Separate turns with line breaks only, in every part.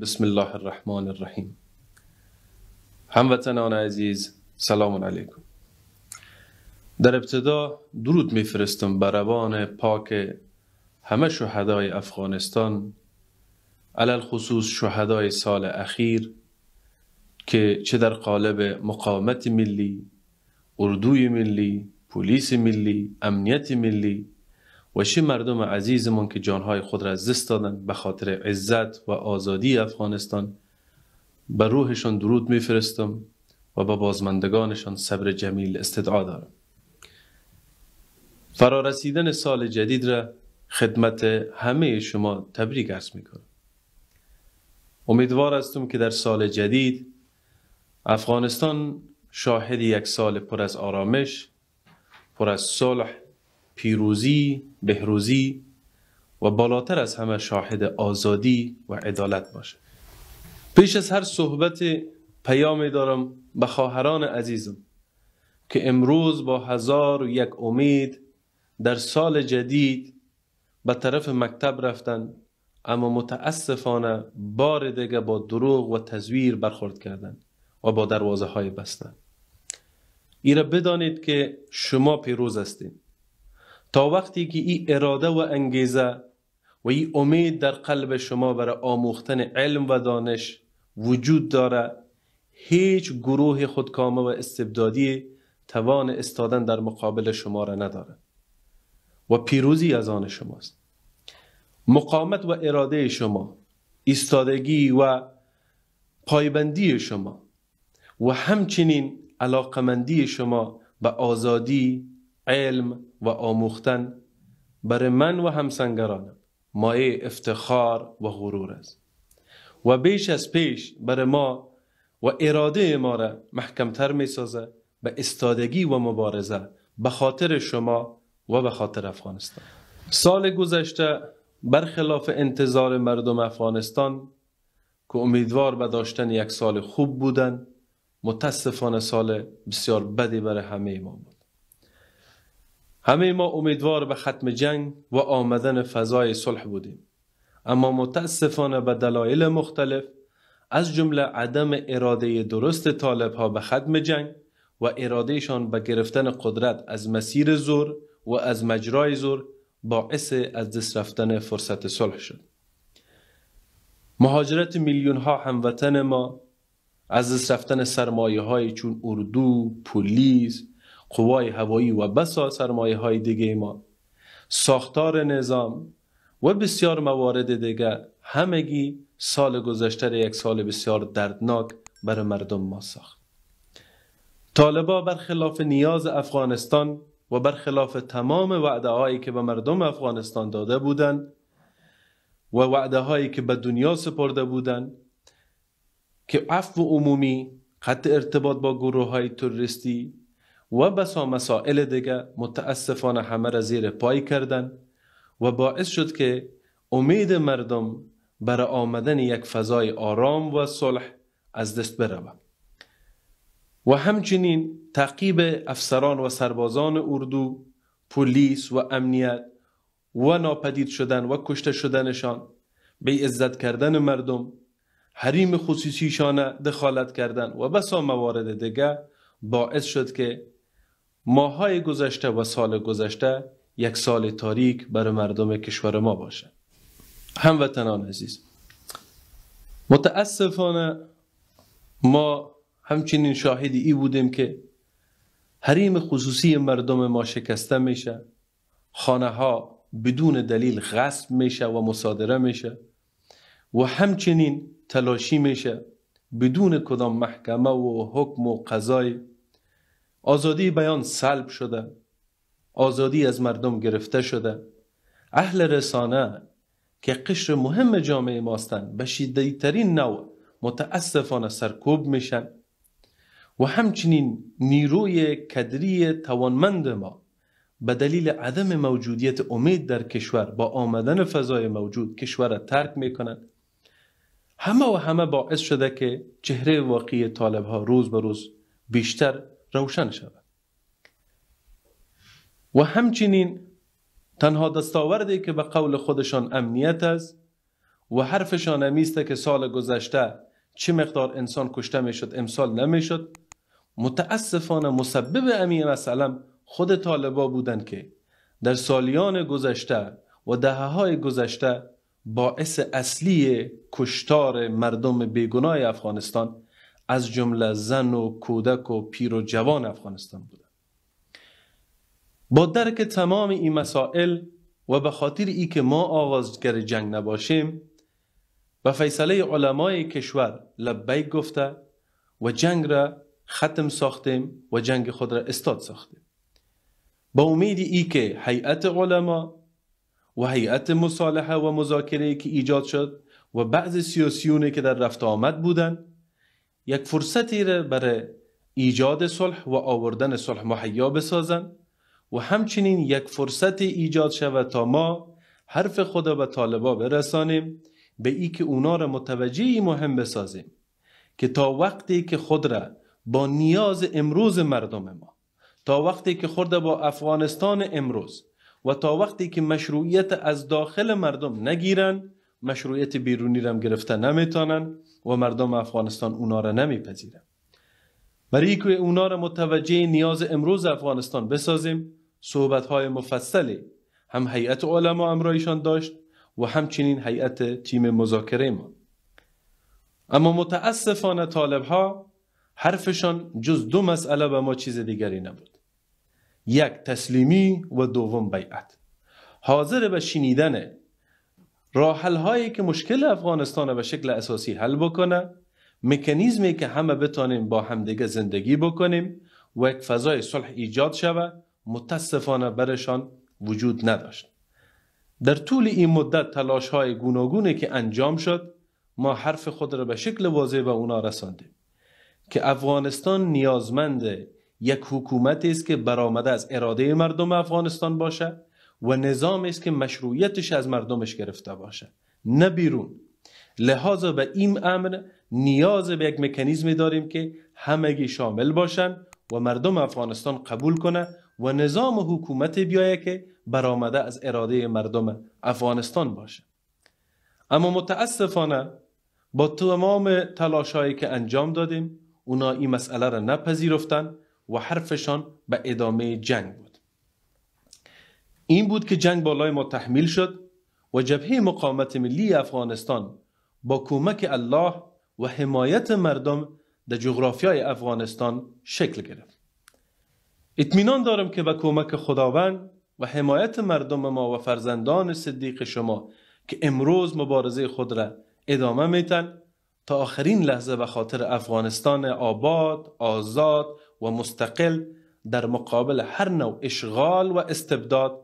بسم الله الرحمن الرحیم هموطنان عزیز سلام علیکم در ابتدا درود میفرستم بر روان پاک همه شهدای افغانستان علل خصوص شهدای سال اخیر که چه در قالب مقاومت ملی اردوی ملی پلیس ملی امنیت ملی و چه مردم عزیزمون که جانهای خود را از دست دادن به خاطر عزت و آزادی افغانستان به روحشان درود میفرستم و به بازماندگانشان صبر جمیل استدعا دارم فرارسیدن سال جدید را خدمت همه شما تبریک عرض می کنم امیدوار هستم که در سال جدید افغانستان شاهد یک سال پر از آرامش پر از صلح پیروزی، بهروزی و بالاتر از همه شاهد آزادی و عدالت باشه پیش از هر صحبت پیامی دارم به خواهران عزیزم که امروز با هزار و یک امید در سال جدید به طرف مکتب رفتن اما متاسفانه بار دیگه با دروغ و تزویر برخورد کردند و با دروازه های بستن ایره بدانید که شما پیروز هستید تا وقتی که این اراده و انگیزه و ای امید در قلب شما برای آموختن علم و دانش وجود داره هیچ گروه خودکامه و استبدادی توان استادن در مقابل شما را نداره و پیروزی از آن شماست مقامت و اراده شما ایستادگی و پایبندی شما و همچنین علاقمندی شما به آزادی علم و آموختن بر من و همسنگرانم مایه افتخار و غرور است و بیش از پیش بر ما و اراده ما را محکمتر می سازه به استادگی و مبارزه به خاطر شما و به خاطر افغانستان سال گذشته برخلاف انتظار مردم افغانستان که امیدوار به داشتن یک سال خوب بودن متاسفانه سال بسیار بدی برای همه ما بود همه ما امیدوار به ختم جنگ و آمدن فضای صلح بودیم اما متاسفانه به دلایل مختلف از جمله عدم اراده درست طالب ها به ختم جنگ و ارادهشان به گرفتن قدرت از مسیر زور و از مجرای زور باعث از دست رفتن فرصت صلح شد مهاجرت میلیون ها هموطن ما از دست رفتن سرمایه های چون اردو، پلیس، قوای هوایی و بسا سرمایه های دیگه ما ساختار نظام و بسیار موارد دیگه همگی سال گذشته یک سال بسیار دردناک بر مردم ما ساخت طالبا برخلاف نیاز افغانستان و برخلاف تمام وعده هایی که به مردم افغانستان داده بودند و وعده هایی که به دنیا سپرده بودند که عفو عمومی قطع ارتباط با گروه های تروریستی و بسا مسائل دیگه متاسفانه همه را زیر پای کردن و باعث شد که امید مردم بر آمدن یک فضای آرام و صلح از دست برود و همچنین تعقیب افسران و سربازان اردو پلیس و امنیت و ناپدید شدن و کشته شدنشان به عزت کردن مردم حریم خصوصیشان دخالت کردن و بسا موارد دیگه باعث شد که ماهای گذشته و سال گذشته یک سال تاریک برای مردم کشور ما باشه هموطنان عزیز متاسفانه ما همچنین شاهد ای بودیم که حریم خصوصی مردم ما شکسته میشه خانه ها بدون دلیل غصب میشه و مصادره میشه و همچنین تلاشی میشه بدون کدام محکمه و حکم و قضای آزادی بیان سلب شده آزادی از مردم گرفته شده اهل رسانه که قشر مهم جامعه ماستند به ترین نوع متاسفانه سرکوب میشن و همچنین نیروی کدری توانمند ما به دلیل عدم موجودیت امید در کشور با آمدن فضای موجود کشور را ترک میکنند همه و همه باعث شده که چهره واقعی طالب ها روز به روز بیشتر روشن شود و همچنین تنها دستاوردی که به قول خودشان امنیت است و حرفشان امیسته که سال گذشته چه مقدار انسان کشته میشد امسال نمیشد متاسفانه مسبب امی مسلم خود طالبا بودند که در سالیان گذشته و دهه های گذشته باعث اصلی کشتار مردم بیگناه افغانستان از جمله زن و کودک و پیر و جوان افغانستان بود با درک تمام این مسائل و به خاطر ای که ما آغازگر جنگ نباشیم به فیصله علمای کشور لبیک گفته و جنگ را ختم ساختیم و جنگ خود را استاد ساختیم با امید ای که هیئت علما و هیئت مصالحه و مذاکره که ایجاد شد و بعض سیاسیونی که در رفت آمد بودند یک فرصتی را برای ایجاد صلح و آوردن صلح مهیا بسازند و همچنین یک فرصتی ایجاد شود تا ما حرف خدا به طالبا برسانیم به ای که اونا را متوجه مهم بسازیم که تا وقتی که خود را با نیاز امروز مردم ما تا وقتی که خود با افغانستان امروز و تا وقتی که مشروعیت از داخل مردم نگیرن مشروعیت بیرونی را هم گرفته نمیتانن و مردم افغانستان اونا را نمیپذیرند برای که اونا را متوجه نیاز امروز افغانستان بسازیم صحبت های مفصلی هم هیئت علما امرایشان داشت و همچنین هیئت تیم مذاکره ما اما متاسفانه طالب ها حرفشان جز دو مسئله به ما چیز دیگری نبود یک تسلیمی و دوم بیعت حاضر به شنیدن راحل هایی که مشکل افغانستان به شکل اساسی حل بکنه مکانیزمی که همه بتانیم با همدیگه زندگی بکنیم و یک فضای صلح ایجاد شود، متاسفانه برشان وجود نداشت در طول این مدت تلاش های گوناگونی که انجام شد ما حرف خود را به شکل واضح به اونا رساندیم که افغانستان نیازمند یک حکومتی است که برآمده از اراده مردم افغانستان باشه و نظامی است که مشروعیتش از مردمش گرفته باشه نه بیرون لحاظا به این امر نیاز به یک مکانیزمی داریم که همگی شامل باشن و مردم افغانستان قبول کنه و نظام حکومت بیایه که برآمده از اراده مردم افغانستان باشه اما متاسفانه با تمام تلاشهایی که انجام دادیم اونا این مسئله را نپذیرفتن و حرفشان به ادامه جنگ بود این بود که جنگ بالای ما تحمیل شد و جبهه مقاومت ملی افغانستان با کمک الله و حمایت مردم در جغرافیای افغانستان شکل گرفت اطمینان دارم که با کمک خداوند و حمایت مردم ما و فرزندان صدیق شما که امروز مبارزه خود را ادامه میتن تا آخرین لحظه به خاطر افغانستان آباد، آزاد و مستقل در مقابل هر نوع اشغال و استبداد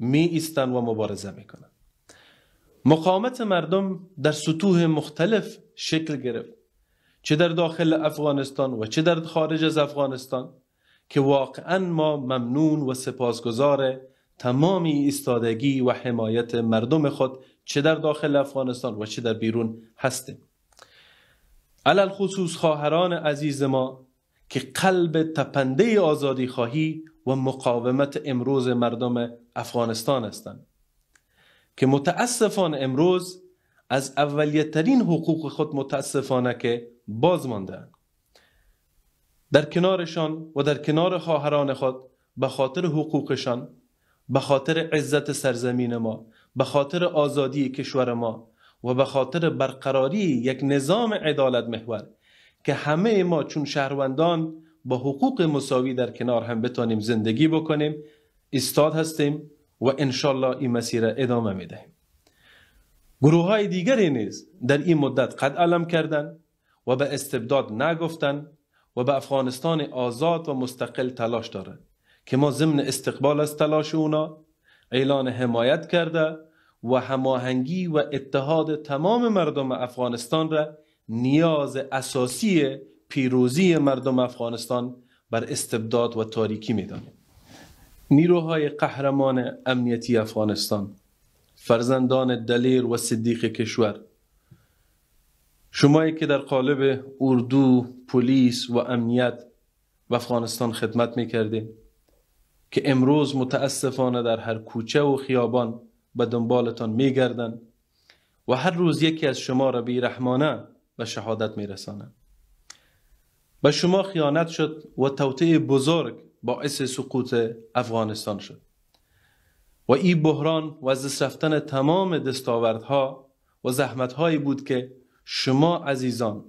می ایستن و مبارزه میکنن مقاومت مردم در سطوح مختلف شکل گرفت چه در داخل افغانستان و چه در خارج از افغانستان که واقعا ما ممنون و سپاسگزار تمامی ایستادگی و حمایت مردم خود چه در داخل افغانستان و چه در بیرون هستیم علال خصوص خواهران عزیز ما که قلب تپنده آزادی خواهی و مقاومت امروز مردم افغانستان هستند که متاسفانه امروز از اولیترین حقوق خود متاسفانه که باز مانده در کنارشان و در کنار خواهران خود به خاطر حقوقشان به خاطر عزت سرزمین ما به خاطر آزادی کشور ما و به خاطر برقراری یک نظام عدالت محور که همه ما چون شهروندان با حقوق مساوی در کنار هم بتانیم زندگی بکنیم استاد هستیم و انشالله این مسیر ادامه می دهیم گروه های دیگری نیز در این مدت قد علم کردن و به استبداد نگفتن و به افغانستان آزاد و مستقل تلاش دارند که ما ضمن استقبال از تلاش اونا اعلان حمایت کرده و هماهنگی و اتحاد تمام مردم افغانستان را نیاز اساسی پیروزی مردم افغانستان بر استبداد و تاریکی میدانیم نیروهای قهرمان امنیتی افغانستان فرزندان دلیر و صدیق کشور شمایی که در قالب اردو، پلیس و امنیت و افغانستان خدمت می که امروز متاسفانه در هر کوچه و خیابان به دنبالتان می و هر روز یکی از شما را بیرحمانه به شهادت می رسانه به شما خیانت شد و توطعه بزرگ باعث سقوط افغانستان شد و این بحران و از رفتن تمام دستاوردها و زحمتهایی بود که شما عزیزان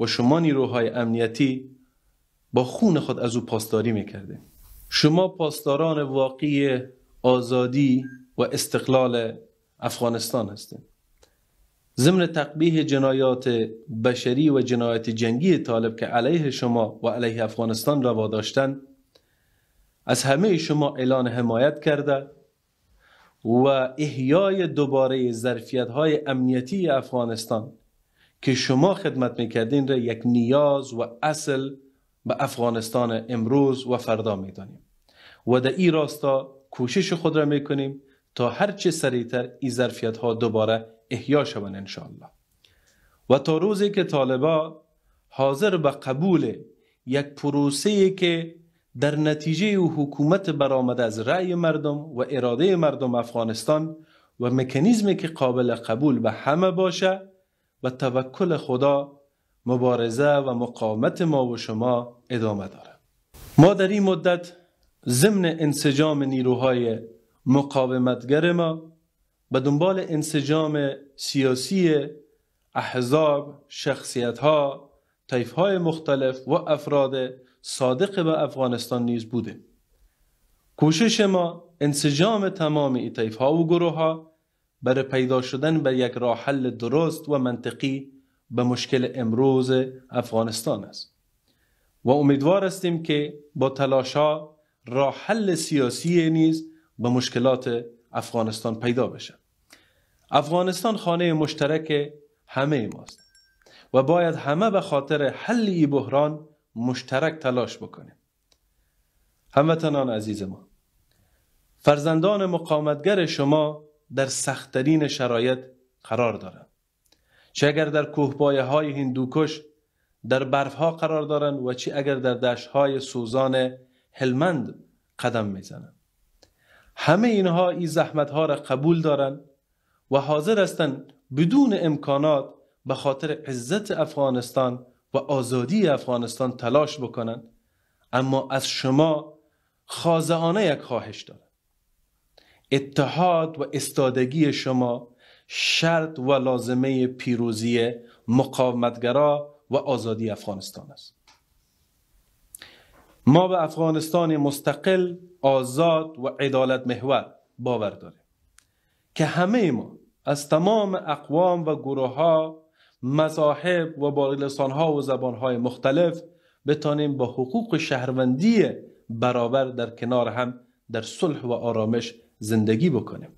و شما نیروهای امنیتی با خون خود از او پاسداری میکرده شما پاسداران واقعی آزادی و استقلال افغانستان هستید ضمن تقبیه جنایات بشری و جنایات جنگی طالب که علیه شما و علیه افغانستان روا داشتند از همه شما اعلان حمایت کرده و احیای دوباره ظرفیت های امنیتی افغانستان که شما خدمت میکردین را یک نیاز و اصل به افغانستان امروز و فردا میدانیم و در این راستا کوشش خود را میکنیم تا هرچه سریعتر این ظرفیت ها دوباره احیا شوند انشاءالله و تا روزی که طالبا حاضر به قبول یک پروسه که در نتیجه حکومت برآمد از رأی مردم و اراده مردم افغانستان و مکانیزمی که قابل قبول به همه باشه و توکل خدا مبارزه و مقاومت ما و شما ادامه داره ما در این مدت ضمن انسجام نیروهای مقاومتگر ما به دنبال انسجام سیاسی احزاب، شخصیت ها، طیف های مختلف و افراد صادق به افغانستان نیز بوده کوشش ما انسجام تمام ای ها و گروه ها برای پیدا شدن به یک راه حل درست و منطقی به مشکل امروز افغانستان است و امیدوار هستیم که با تلاشا راه حل سیاسی نیز به مشکلات افغانستان پیدا بشه افغانستان خانه مشترک همه ماست و باید همه به خاطر حل ای بحران مشترک تلاش بکنیم هموطنان عزیز ما فرزندان مقاومتگر شما در سختترین شرایط قرار دارند چه اگر در کوهپایه های هندوکش در برف ها قرار دارند و چه اگر در دشت های سوزان هلمند قدم میزنند همه اینها این زحمت ها را قبول دارند و حاضر هستند بدون امکانات به خاطر عزت افغانستان و آزادی افغانستان تلاش بکنند اما از شما خازهانه یک خواهش دارد اتحاد و استادگی شما شرط و لازمه پیروزی مقاومتگرا و آزادی افغانستان است ما به افغانستان مستقل آزاد و عدالت محور باور داریم که همه ما از تمام اقوام و گروه ها مذاهب و با ها و زبانهای مختلف بتانیم با حقوق شهروندی برابر در کنار هم در صلح و آرامش زندگی بکنیم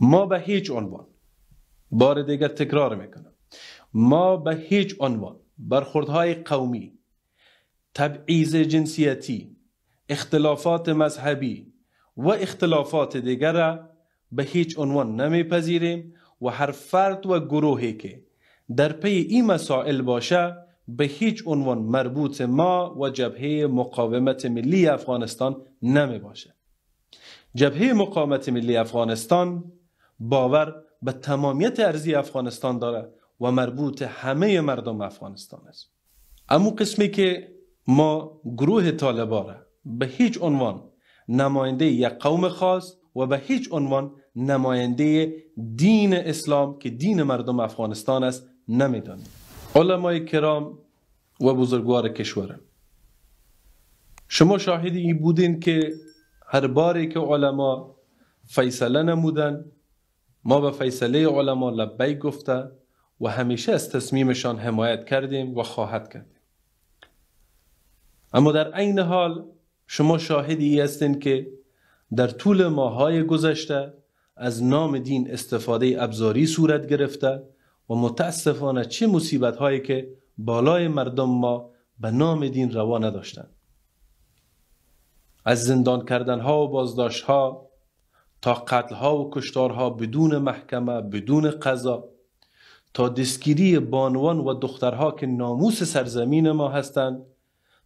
ما به هیچ عنوان بار دیگر تکرار میکنم ما به هیچ عنوان برخوردهای قومی تبعیض جنسیتی اختلافات مذهبی و اختلافات دیگر را به هیچ عنوان نمیپذیریم و هر فرد و گروهی که در پی این مسائل باشه به هیچ عنوان مربوط ما و جبهه مقاومت ملی افغانستان نمی باشه جبهه مقاومت ملی افغانستان باور به تمامیت ارزی افغانستان داره و مربوط همه مردم افغانستان است اما قسمی که ما گروه طالبان به هیچ عنوان نماینده یک قوم خاص و به هیچ عنوان نماینده دین اسلام که دین مردم افغانستان است نمیدانیم علمای کرام و بزرگوار کشور شما شاهد این بودین که هر باری که علما فیصله نمودن ما به فیصله علما لبی گفته و همیشه از تصمیمشان حمایت کردیم و خواهد کردیم اما در عین حال شما شاهدی هستین که در طول ماهای گذشته از نام دین استفاده ابزاری صورت گرفته و متاسفانه چه مصیبت هایی که بالای مردم ما به نام دین روا نداشتند از زندان کردن ها و بازداشت ها تا قتل ها و کشتار ها بدون محکمه بدون قضا تا دستگیری بانوان و دخترها که ناموس سرزمین ما هستند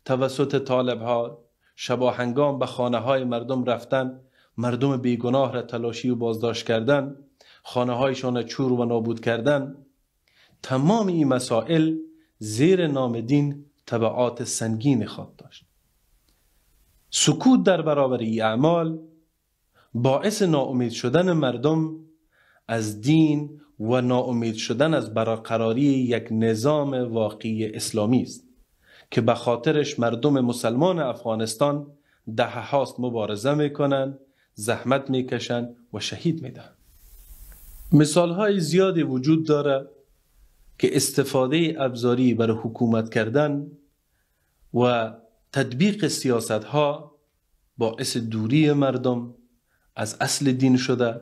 توسط طالب ها شبا هنگام به خانه های مردم رفتن مردم بیگناه را تلاشی و بازداشت کردن خانه هایشان چور و نابود کردن تمام این مسائل زیر نام دین طبعات سنگین میخواد داشت سکوت در برابر این اعمال باعث ناامید شدن مردم از دین و ناامید شدن از برقراری یک نظام واقعی اسلامی است که به خاطرش مردم مسلمان افغانستان دهه هاست مبارزه میکنند، زحمت میکشند و شهید میده. مثال های زیادی وجود داره که استفاده ابزاری برای حکومت کردن و تدبیق سیاست ها باعث دوری مردم از اصل دین شده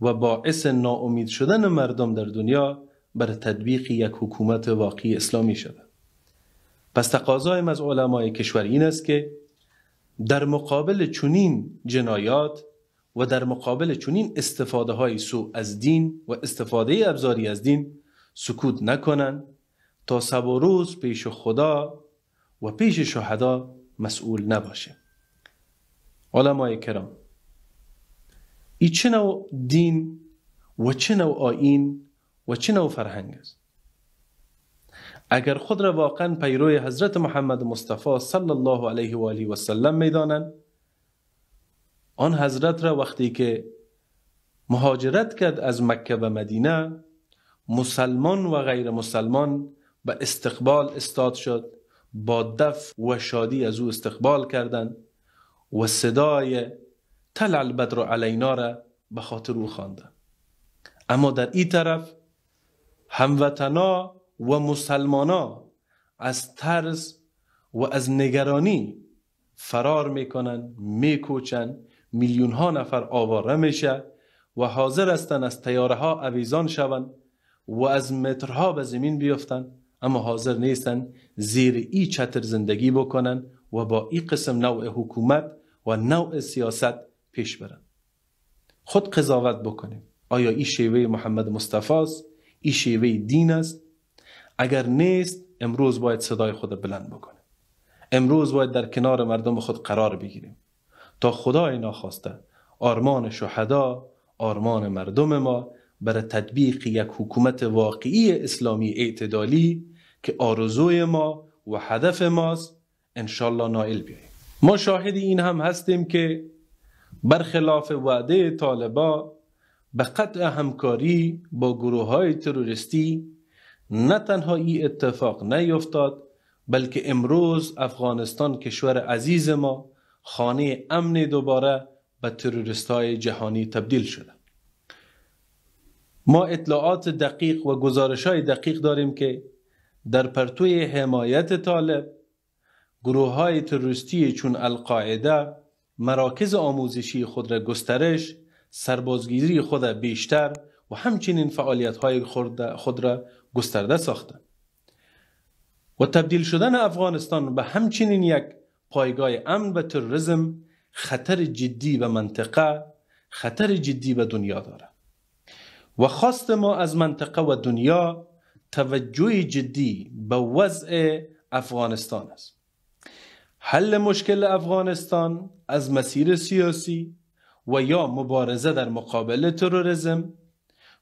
و باعث ناامید شدن مردم در دنیا بر تدبیق یک حکومت واقعی اسلامی شده پس تقاضایم از علمای کشور این است که در مقابل چنین جنایات و در مقابل چنین استفاده های سو از دین و استفاده ابزاری از دین سکوت نکنند تا سب و روز پیش خدا و پیش شهدا مسئول نباشه علمای کرام ای چه نوع دین و چه نوع آین و چه نوع فرهنگ است اگر خود را واقعا پیرو حضرت محمد مصطفی صلی الله علیه و آله و سلم میدانند آن حضرت را وقتی که مهاجرت کرد از مکه به مدینه مسلمان و غیر مسلمان به استقبال استاد شد با دف و شادی از او استقبال کردند و صدای تل البدر علینا را به خاطر او خواندند اما در این طرف هموطنا و مسلمانا از ترس و از نگرانی فرار میکنن میکوچن میلیون ها نفر آواره میشه و حاضر هستند از تیاره ها عویزان شوند و از مترها به زمین بیفتند اما حاضر نیستند زیر ای چتر زندگی بکنن و با ای قسم نوع حکومت و نوع سیاست پیش برن خود قضاوت بکنیم آیا ای شیوه محمد مصطفی است ای شیوه دین است اگر نیست امروز باید صدای خود بلند بکنیم امروز باید در کنار مردم خود قرار بگیریم تا خدا اینا خواسته آرمان شهدا آرمان مردم ما برای تطبیق یک حکومت واقعی اسلامی اعتدالی که آرزوی ما و هدف ماست انشالله نائل بیاییم ما شاهد این هم هستیم که برخلاف وعده طالبا به قطع همکاری با گروه های تروریستی نه تنها ای اتفاق نیفتاد بلکه امروز افغانستان کشور عزیز ما خانه امن دوباره به تروریست های جهانی تبدیل شده ما اطلاعات دقیق و گزارش های دقیق داریم که در پرتوی حمایت طالب گروه های تروریستی چون القاعده مراکز آموزشی خود را گسترش سربازگیری خود را بیشتر و همچنین فعالیت های خود را گسترده ساخته و تبدیل شدن افغانستان به همچنین یک پایگاه امن و تروریسم خطر جدی به منطقه خطر جدی به دنیا داره و خواست ما از منطقه و دنیا توجه جدی به وضع افغانستان است حل مشکل افغانستان از مسیر سیاسی و یا مبارزه در مقابل تروریسم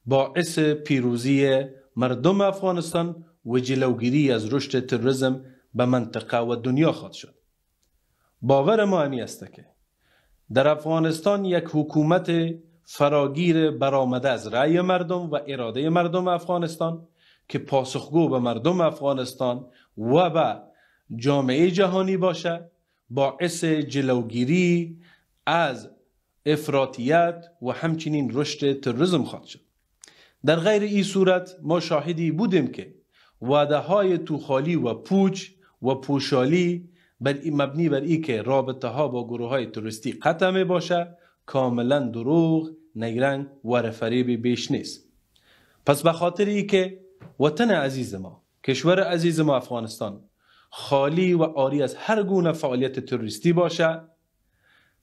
باعث پیروزی مردم افغانستان و جلوگیری از رشد تروریسم به منطقه و دنیا خواهد شد باور ما همی است که در افغانستان یک حکومت فراگیر برآمده از رأی مردم و اراده مردم افغانستان که پاسخگو به مردم افغانستان و به جامعه جهانی باشه باعث جلوگیری از افراطیت و همچنین رشد تروریسم خواهد شد در غیر این صورت ما شاهدی بودیم که وعده های توخالی و پوچ و پوشالی بر این مبنی بر ای که رابطه ها با گروه های تروریستی قطع می باشه کاملا دروغ نگرنگ و رفریبی بیش نیست پس به خاطر ای که وطن عزیز ما کشور عزیز ما افغانستان خالی و عاری از هر گونه فعالیت تروریستی باشه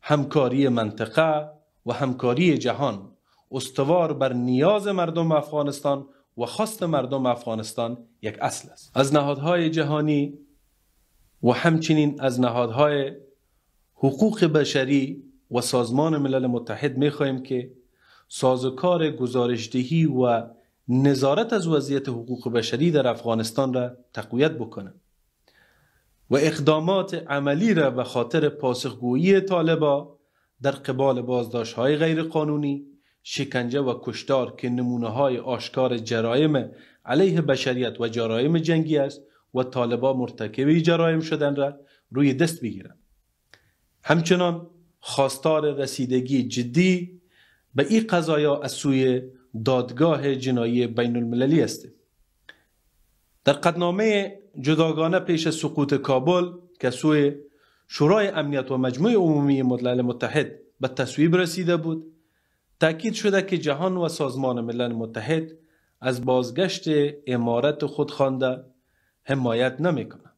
همکاری منطقه و همکاری جهان استوار بر نیاز مردم افغانستان و خواست مردم افغانستان یک اصل است از نهادهای جهانی و همچنین از نهادهای حقوق بشری و سازمان ملل متحد می خواهیم که سازوکار گزارشدهی و نظارت از وضعیت حقوق بشری در افغانستان را تقویت بکنه و اقدامات عملی را به خاطر پاسخگویی طالبا در قبال بازداشت های غیر قانونی شکنجه و کشتار که نمونه های آشکار جرایم علیه بشریت و جرایم جنگی است و طالبا مرتکب جرایم شدن را روی دست بگیرند همچنان خواستار رسیدگی جدی به این قضایا از سوی دادگاه جنایی بین المللی است در قدنامه جداگانه پیش سقوط کابل که سوی شورای امنیت و مجموع عمومی ملل متحد به تصویب رسیده بود تاکید شده که جهان و سازمان ملل متحد از بازگشت امارت خود خوانده حمایت نمیکنند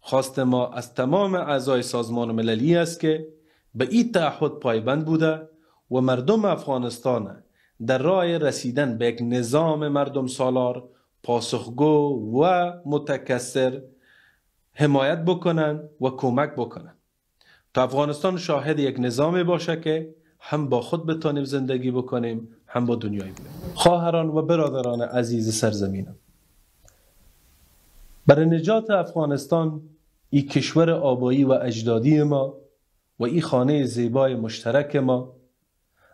خواست ما از تمام اعضای سازمان مللی است که به این تعهد پایبند بوده و مردم افغانستان در راه رسیدن به یک نظام مردم سالار پاسخگو و متکثر حمایت بکنند و کمک بکنند تا افغانستان شاهد یک نظامی باشه که هم با خود بتانیم زندگی بکنیم هم با دنیای بیرون خواهران و برادران عزیز سرزمینم برای نجات افغانستان ای کشور آبایی و اجدادی ما و ای خانه زیبای مشترک ما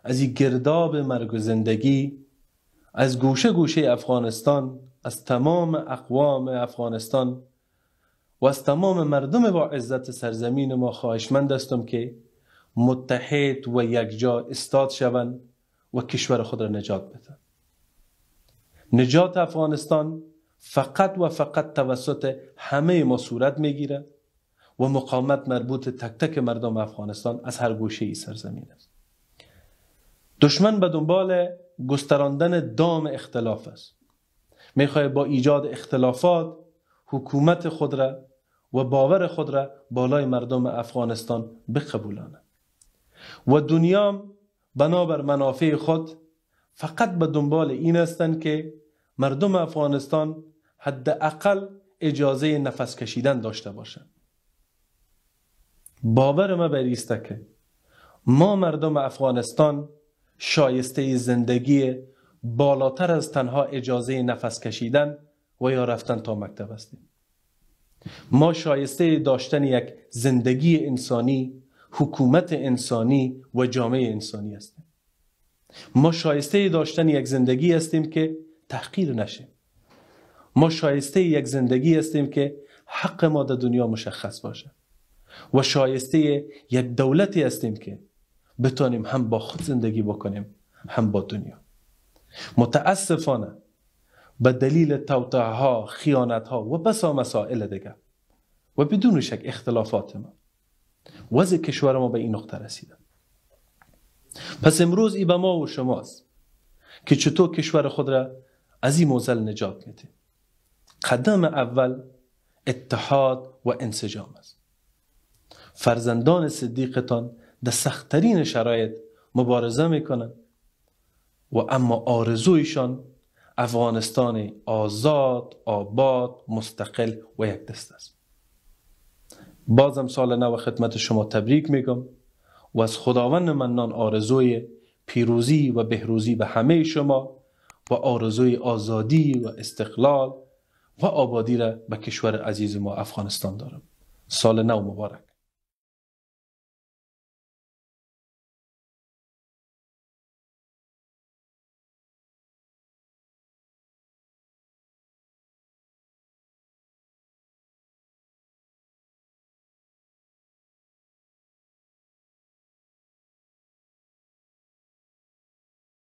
از ای گرداب مرگ و زندگی از گوشه گوشه افغانستان از تمام اقوام افغانستان و از تمام مردم با عزت سرزمین ما خواهشمند هستم که متحد و یکجا استاد شوند و کشور خود را نجات بدن نجات افغانستان فقط و فقط توسط همه ما صورت میگیره و مقاومت مربوط تک تک مردم افغانستان از هر گوشه ای سرزمین است دشمن به دنبال گستراندن دام اختلاف است میخواه با ایجاد اختلافات حکومت خود را و باور خود را بالای مردم افغانستان بقبولاند و دنیا بنابر منافع خود فقط به دنبال این هستند که مردم افغانستان حداقل اجازه نفس کشیدن داشته باشند باور ما بر که ما مردم افغانستان شایسته زندگی بالاتر از تنها اجازه نفس کشیدن و یا رفتن تا مکتب هستیم ما شایسته داشتن یک زندگی انسانی حکومت انسانی و جامعه انسانی هستیم ما شایسته داشتن یک زندگی هستیم که تحقیر نشه ما شایسته یک زندگی هستیم که حق ما در دنیا مشخص باشه و شایسته یک دولتی هستیم که بتانیم هم با خود زندگی بکنیم هم با دنیا متاسفانه به دلیل توتعه ها خیانت ها و بسا مسائل دیگه و بدون شک اختلافات ما وضع کشور ما به این نقطه رسیده پس امروز ای به ما و شماست که چطور کشور خود را از این موزل نجات میدیم قدم اول اتحاد و انسجام است فرزندان صدیقتان در سختترین شرایط مبارزه میکنند و اما آرزویشان افغانستان آزاد، آباد، مستقل و یک دست است بازم سال نو خدمت شما تبریک میگم و از خداوند منان آرزوی پیروزی و بهروزی به همه شما و آرزوی آزادی و استقلال و آبادی را به کشور عزیز ما افغانستان دارم سال نو مبارک